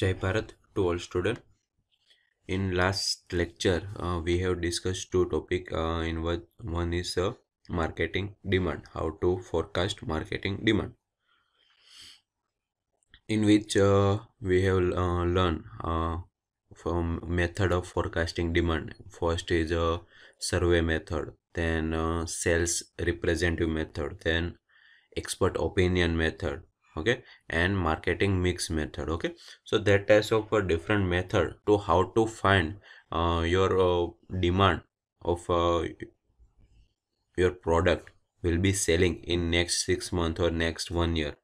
जय Bharat to all student in last lecture we have discuss two topic in one is marketing demand how to forecast marketing demand in which we have learn from method of forecasting demand first is a survey method then sales representative method then expert opinion method okay and marketing mix method okay so that types of a uh, different method to how to find uh, your uh, demand of uh, your product will be selling in next six month or next one year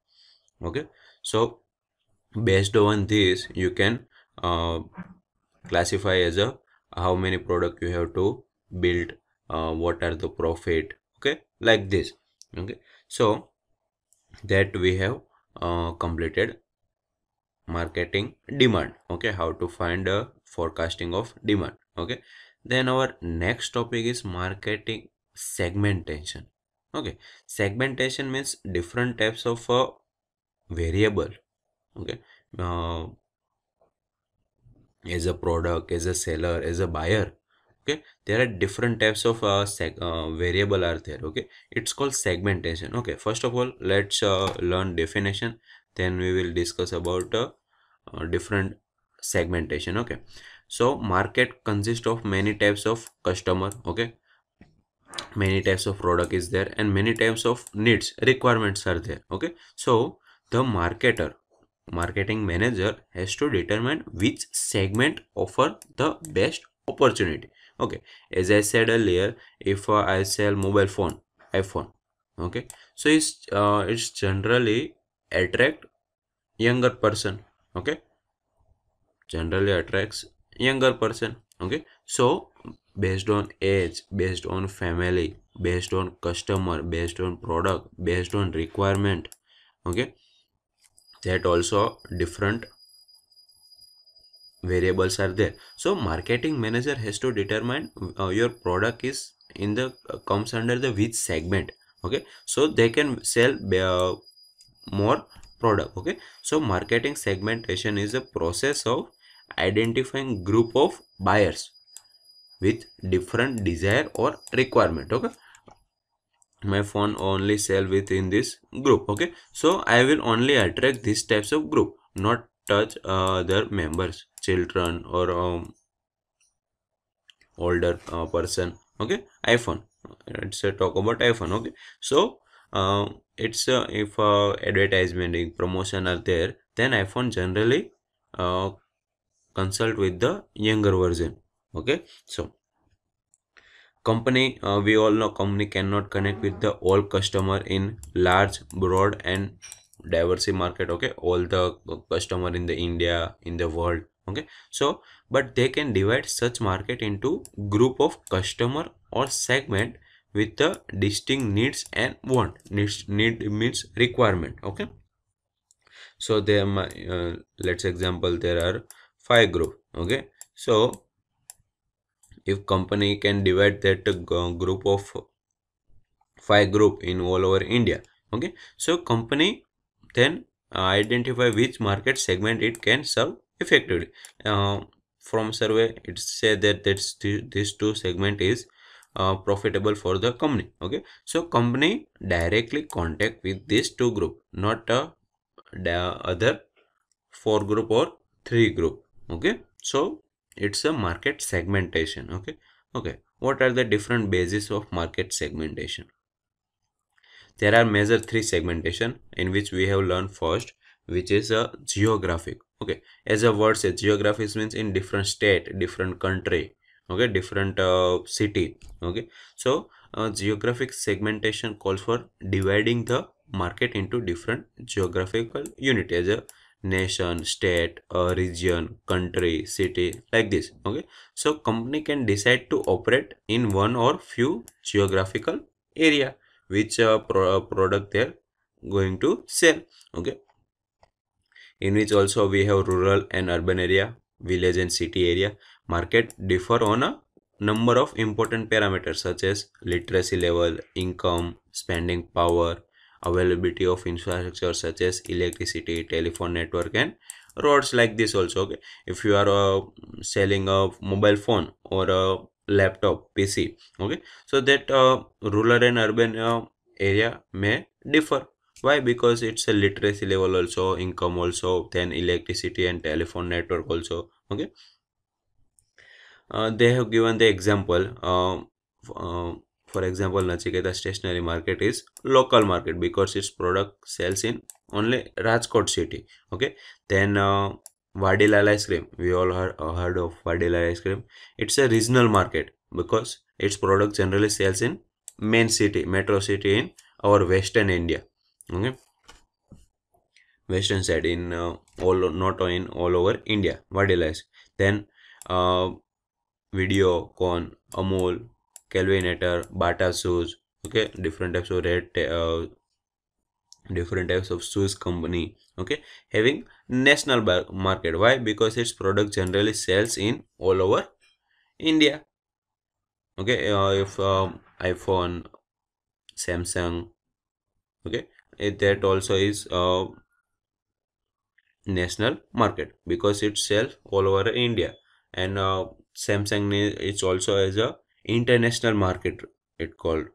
okay so based on this you can uh, classify as a how many product you have to build uh, what are the profit okay like this okay so that we have uh, completed marketing demand okay how to find a forecasting of demand okay then our next topic is marketing segmentation okay segmentation means different types of uh, variable okay uh, as a product as a seller as a buyer okay there are different types of uh, uh, variable are there okay it's called segmentation okay first of all let's uh, learn definition then we will discuss about uh, uh, different segmentation okay so market consists of many types of customer okay many types of product is there and many types of needs requirements are there okay so the marketer marketing manager has to determine which segment offer the best opportunity okay as i said earlier if uh, i sell mobile phone iphone okay so it's uh, it's generally attract younger person okay generally attracts younger person okay so based on age based on family based on customer based on product based on requirement okay that also different variables are there so marketing manager has to determine uh, your product is in the uh, comes under the which segment okay so they can sell uh, more product okay so marketing segmentation is a process of identifying group of buyers with different desire or requirement okay my phone only sell within this group okay so i will only attract these types of group not touch uh, other members children or um, older uh, person okay iphone let's uh, talk about iphone okay so uh, it's uh, if uh, advertisement promotion are there then iphone generally uh, consult with the younger version okay so company uh, we all know company cannot connect with the all customer in large broad and diverse market okay all the customer in the india in the world okay so but they can divide such market into group of customer or segment with the distinct needs and want needs need means requirement okay so there uh, let's example there are five group okay so if company can divide that group of five group in all over india okay so company then identify which market segment it can serve effectively uh, from survey it say that that's th this two segment is uh, profitable for the company okay so company directly contact with these two group not uh, the other four group or three group okay so it's a market segmentation okay okay what are the different bases of market segmentation there are major three segmentation in which we have learned first which is a uh, geographic okay as a word says geographies means in different state different country okay different uh, city okay so uh, geographic segmentation calls for dividing the market into different geographical unit as a nation state uh, region country city like this okay so company can decide to operate in one or few geographical area which uh, pro uh, product they're going to sell okay in which also we have rural and urban area, village and city area. Market differ on a number of important parameters such as literacy level, income, spending power, availability of infrastructure such as electricity, telephone network and roads like this also. Okay? If you are uh, selling a mobile phone or a laptop pc okay so that uh, rural and urban uh, area may differ why because it's a literacy level also income also then electricity and telephone network also okay uh, they have given the example uh, uh, for example nachiketa stationery market is local market because its product sells in only rajkot city okay then uh, vadilal ice cream we all heard, uh, heard of vadilal ice cream it's a regional market because its product generally sells in main city metro city in our western india okay western side in uh, all not in all over india What else? then uh, videocon amol calvinator bata shoes okay different types of red uh, different types of shoes company okay having national market why because its product generally sells in all over india okay uh, if um, iphone samsung okay it, eh, that also is a uh, national market because it sells all over India and uh, Samsung it's also as a international market it called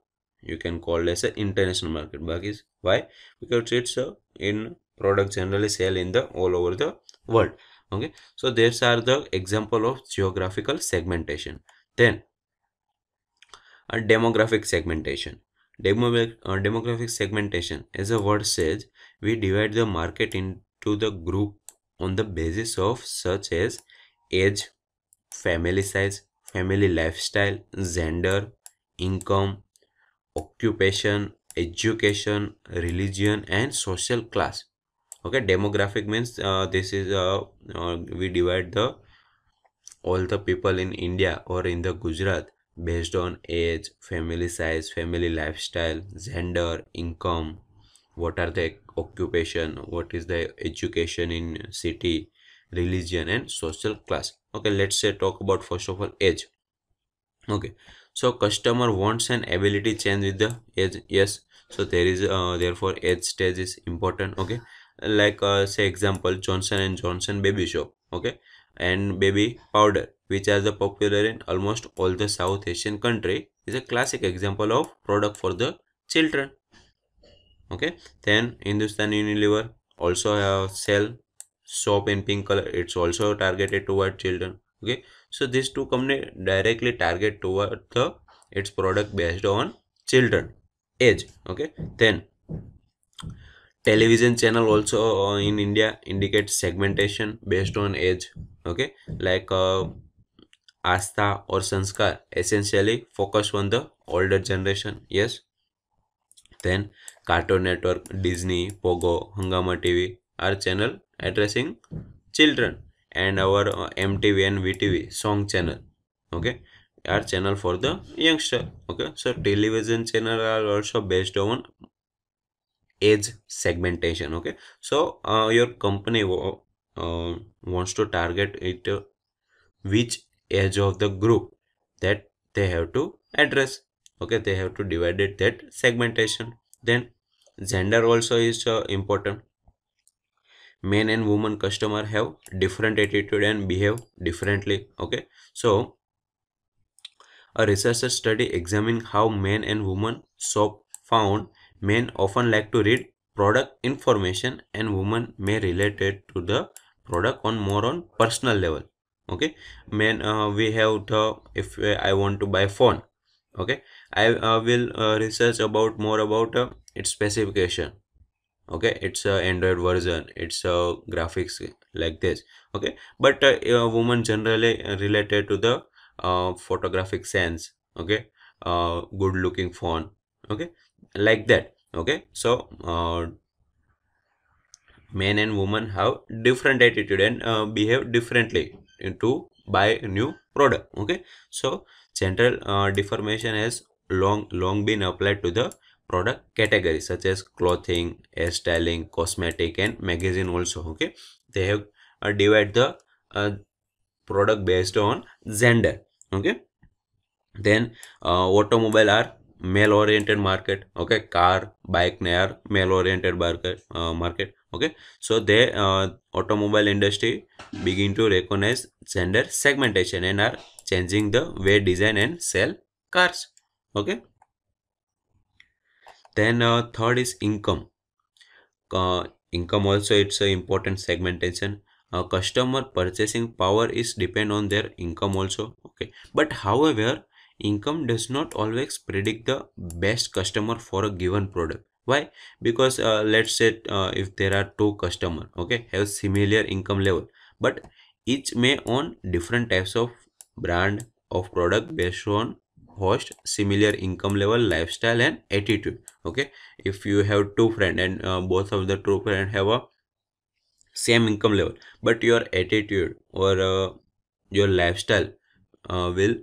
you can call as an international market because why because it's a uh, in product generally sell in the all over the world okay so these are the example of geographical segmentation then a demographic segmentation uh, demographic segmentation, as the word says, we divide the market into the group on the basis of such as age, family size, family lifestyle, gender, income, occupation, education, religion, and social class. Okay, demographic means uh, this is uh, uh, we divide the all the people in India or in the Gujarat based on age, family size, family lifestyle, gender, income, what are the occupation, what is the education in city, religion and social class. Okay, let's say talk about first of all age. Okay, so customer wants an ability change with the age. Yes, so there is uh, therefore age stage is important. Okay, like uh, say example Johnson and Johnson baby shop. Okay, and baby powder which are the popular in almost all the South Asian country is a classic example of product for the children. Okay, then Hindustan Unilever also have sell soap in pink color. It's also targeted toward children. Okay, so these two company directly target toward the its product based on children age. Okay, then television channel also uh, in india indicates segmentation based on age okay like uh, Astha or Sanskar essentially focus on the older generation. Yes. Then Cartoon Network, Disney, Pogo, Hungama TV are channel addressing children and our uh, MTV and VTV song channel. Okay. our channel for the youngster. Okay. So television channel are also based on age segmentation okay so uh, your company uh, wants to target it uh, which age of the group that they have to address okay they have to divide it that segmentation then gender also is uh, important men and women customer have different attitude and behave differently okay so a research study examining how men and women shop found Men often like to read product information and women may relate it to the product on more on personal level. Okay. Men, uh, we have the, if uh, I want to buy phone, okay, I uh, will uh, research about more about uh, its specification. Okay. It's a Android version. It's a graphics like this. Okay. But uh, a woman generally related to the photographic sense. Okay. good looking phone. Okay like that okay so uh, men and women have different attitude and uh, behave differently to buy new product okay so general uh, deformation has long long been applied to the product category such as clothing styling cosmetic and magazine also okay they have uh, divide the uh, product based on gender okay then uh, automobile are male oriented market okay car bike they male oriented market uh, market okay so they uh, automobile industry begin to recognize gender segmentation and are changing the way design and sell cars okay then uh, third is income uh, income also it's an important segmentation uh, customer purchasing power is depend on their income also okay but however income does not always predict the best customer for a given product why because uh, let's say uh, if there are two customer okay have similar income level but each may own different types of brand of product based on host similar income level lifestyle and attitude okay if you have two friend and uh, both of the two friend have a same income level but your attitude or uh, your lifestyle uh, will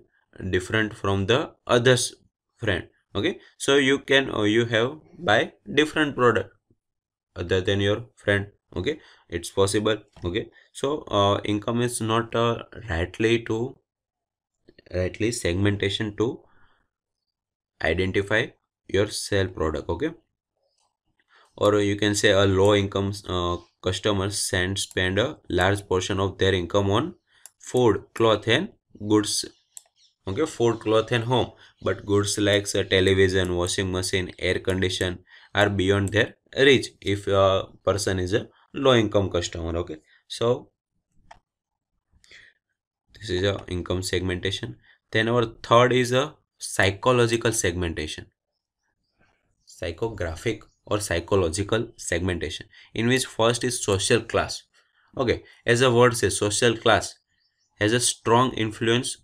different from the others friend okay so you can or uh, you have buy different product other than your friend okay it's possible okay so uh, income is not uh, rightly to rightly segmentation to identify your sell product okay or you can say a low income uh, customer send spend a large portion of their income on food cloth and goods okay for cloth and home but goods like uh, television washing machine air condition are beyond their reach if a uh, person is a low income customer okay so this is a income segmentation then our third is a psychological segmentation psychographic or psychological segmentation in which first is social class okay as a word says social class has a strong influence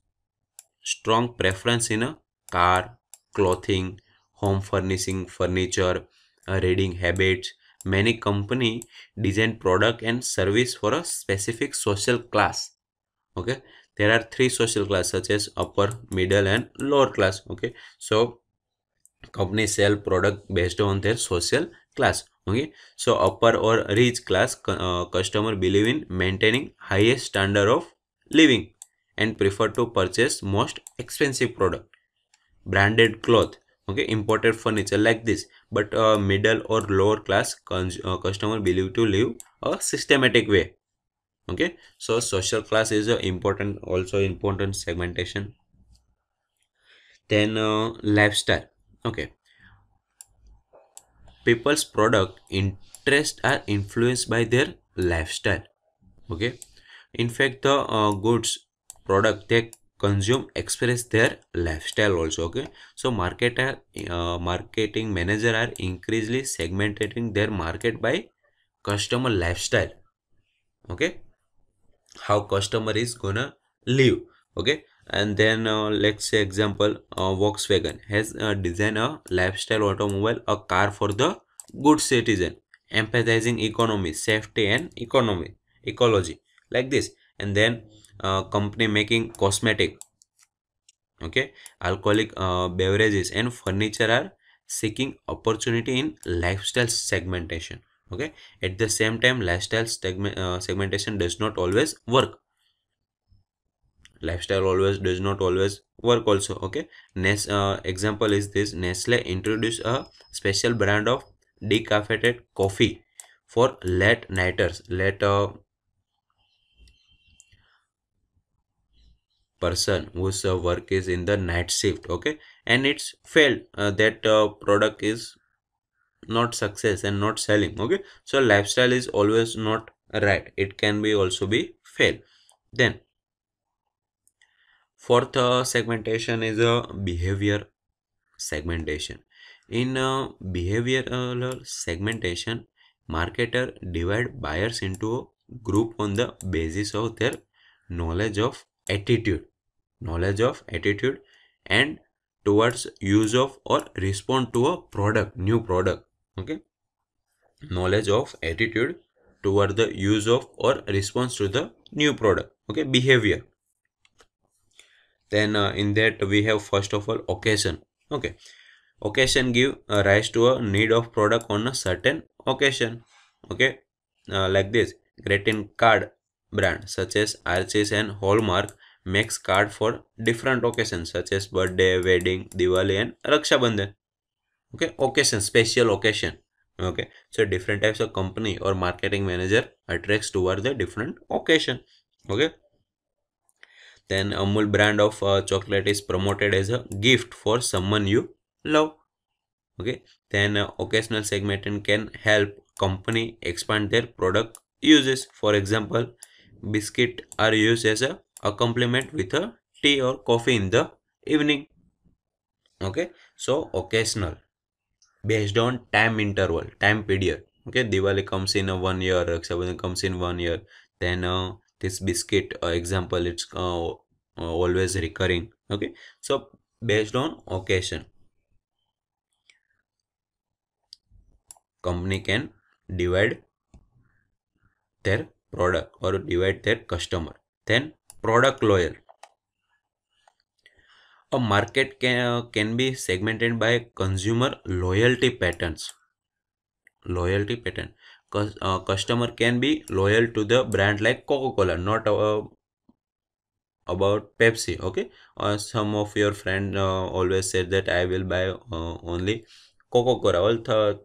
strong preference in a car, clothing, home furnishing, furniture, uh, reading habits. Many company design product and service for a specific social class. Okay, there are three social class such as upper, middle, and lower class. Okay, so company sell product based on their social class okay so upper or rich class uh, customer believe in maintaining highest standard of living and prefer to purchase most expensive product branded cloth okay imported furniture like this but uh, middle or lower class uh, customer believe to live a systematic way okay so social class is a uh, important also important segmentation then uh, lifestyle okay people's product interest are influenced by their lifestyle okay in fact the uh, goods product they consume express their lifestyle also okay so marketer uh, marketing manager are increasingly segmenting their market by customer lifestyle okay how customer is gonna live okay and then uh, let's say example uh, volkswagen has uh, designed a lifestyle automobile a car for the good citizen emphasizing economy safety and economy ecology like this and then Uh, company making cosmetic okay alcoholic uh, beverages and furniture are seeking opportunity in lifestyle segmentation okay at the same time lifestyle segment, uh, segmentation does not always work lifestyle always does not always work also okay nest uh, example is this nestle introduced a special brand of decaffeinated coffee for late nighters late uh, person whose uh, work is in the night shift okay and it's failed uh, that uh, product is not success and not selling okay so lifestyle is always not right it can be also be fail then fourth uh, segmentation is a uh, behavior segmentation in uh, behavioral segmentation marketer divide buyers into a group on the basis of their knowledge of attitude knowledge of, attitude and towards use of or respond to a product, new product. Okay. Knowledge of, attitude toward the use of or response to the new product. Okay. Behavior. Then uh, in that we have first of all occasion. Okay. Occasion give uh, rise to a need of product on a certain occasion. Okay. Uh, like this. greeting card brand such as Arches and Hallmark makes card for different occasions such as birthday, wedding, Diwali and Raksha Bandhan. Okay, occasion, special occasion. Okay, so different types of company or marketing manager attracts towards the different occasion. Okay. Then Amul brand of uh, chocolate is promoted as a gift for someone you love. Okay, then uh, occasional segmenting can help company expand their product uses. For example, biscuit are used as a a compliment with a tea or coffee in the evening okay so occasional based on time interval time period okay diwali comes in a one year Rakshabandhan comes in one year then uh, this biscuit uh, example it's uh, uh always recurring okay so based on occasion company can divide their product or divide their customer then product loyal a market can, can be segmented by consumer loyalty patterns loyalty pattern Cause uh, customer can be loyal to the brand like coca-cola not uh, about pepsi okay or uh, some of your friend uh, always said that i will buy uh, only coca-cola well,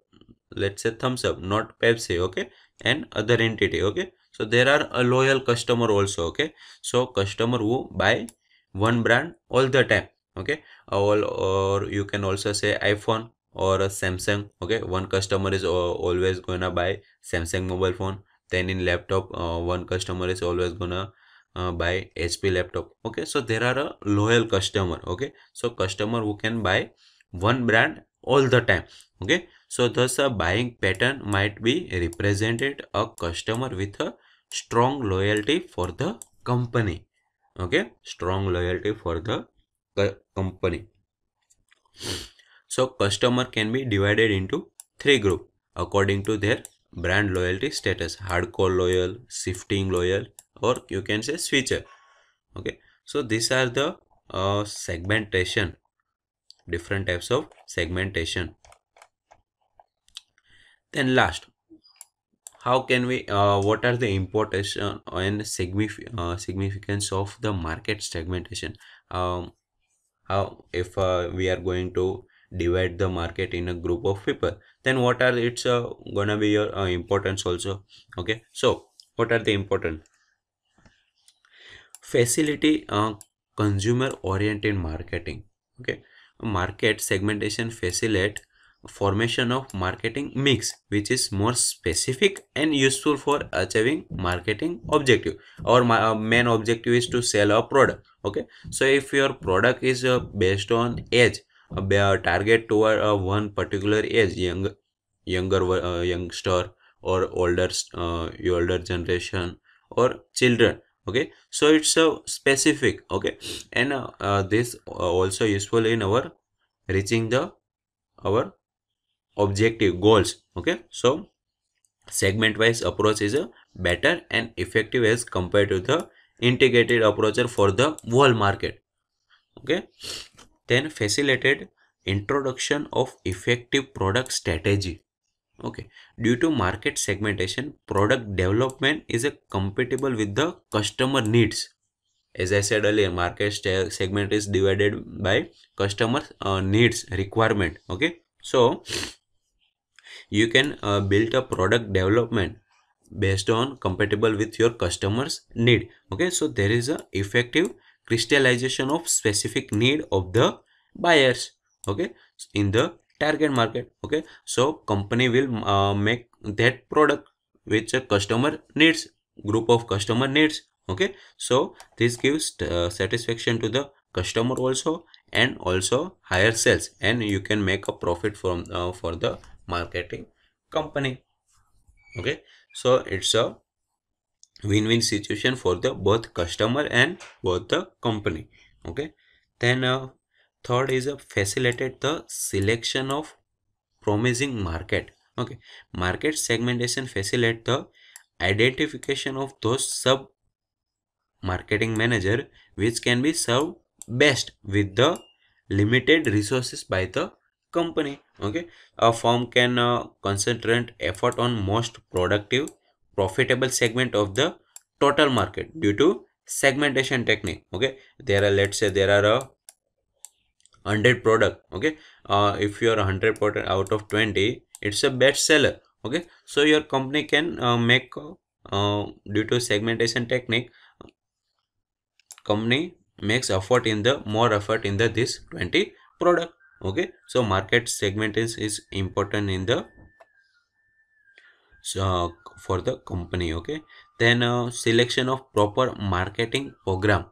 let's say thumbs up not pepsi okay and other entity okay so there are a loyal customer also okay so customer who buy one brand all the time okay all or you can also say iphone or samsung okay one customer is always gonna buy samsung mobile phone then in laptop uh, one customer is always gonna uh, buy hp laptop okay so there are a loyal customer okay so customer who can buy one brand all the time okay so thus a buying pattern might be represented a customer with a strong loyalty for the company okay strong loyalty for the company so customer can be divided into three group according to their brand loyalty status hardcore loyal shifting loyal or you can say switcher okay so these are the uh, segmentation different types of segmentation then last how can we uh, what are the importation and uh, significance of the market segmentation um, how if uh, we are going to divide the market in a group of people then what are its uh, gonna be your uh, importance also okay so what are the important facility uh, consumer oriented marketing okay market segmentation facilitate formation of marketing mix which is more specific and useful for achieving marketing objective our uh, main objective is to sell a product okay so if your product is uh, based on age uh, uh, target toward uh, one particular age young younger uh, youngster or older uh, older generation or children okay so it's a uh, specific okay and this also useful in our reaching the our objective goals okay so segment wise approach is a better and effective as compared to the integrated approach for the whole market okay then facilitated introduction of effective product strategy okay due to market segmentation product development is a compatible with the customer needs as i said earlier market segment is divided by customer uh, needs requirement okay so you can uh, build a product development based on compatible with your customers need okay so there is a effective crystallization of specific need of the buyers okay in the target market okay so company will uh, make that product which a customer needs group of customer needs okay so this gives uh, satisfaction to the customer also and also higher sales and you can make a profit from uh, for the marketing company okay so it's a win-win situation for the both customer and both the company okay then uh, third is a uh, facilitate the selection of promising market okay market segmentation facilitate the identification of those sub marketing manager which can be served best with the limited resources by the company okay a firm can uh, concentrate effort on most productive profitable segment of the total market due to segmentation technique okay there are let's say there are a uh, 100 product okay uh, if you are 100 product out of 20 it's a best seller okay so your company can uh, make uh, due to segmentation technique company makes effort in the more effort in the this 20 product okay so market segmentation is important in the so for the company okay then uh, selection of proper marketing program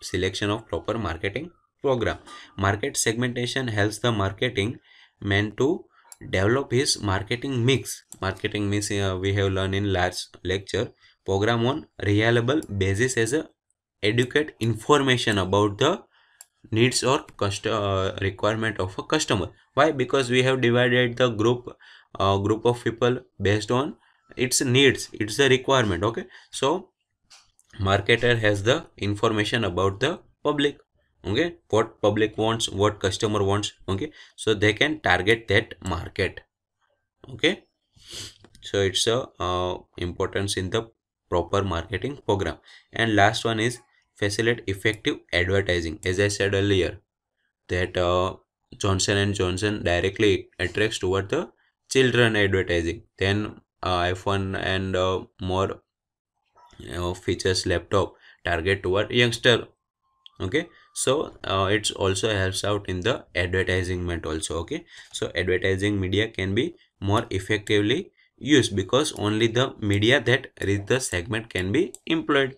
selection of proper marketing program market segmentation helps the marketing man to develop his marketing mix marketing mix uh, we have learned in last lecture program on reliable basis as a educate information about the needs or uh, requirement of a customer why because we have divided the group uh, group of people based on its needs it's a requirement okay so marketer has the information about the public okay what public wants what customer wants okay so they can target that market okay so it's a uh, importance in the proper marketing program and last one is facilitate effective advertising as i said earlier that uh, johnson and johnson directly attracts toward the children advertising then uh, iphone and uh, more you know, features laptop target toward youngster okay so uh, it's also helps out in the advertisement also okay so advertising media can be more effectively used because only the media that reach the segment can be employed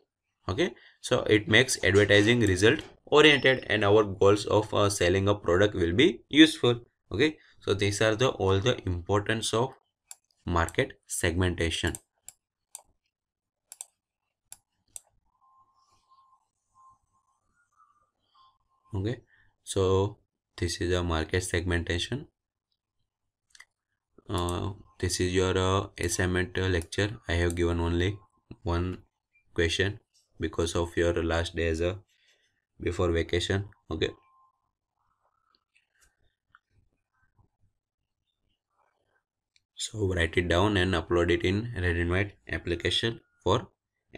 okay so it makes advertising result oriented and our goals of uh, selling a product will be useful okay so these are the all the importance of market segmentation okay so this is a market segmentation uh, this is your uh, assignment uh, lecture i have given only one question because of your last day as uh, before vacation okay so write it down and upload it in red and white application for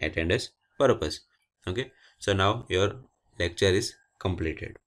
attendance purpose okay so now your lecture is completed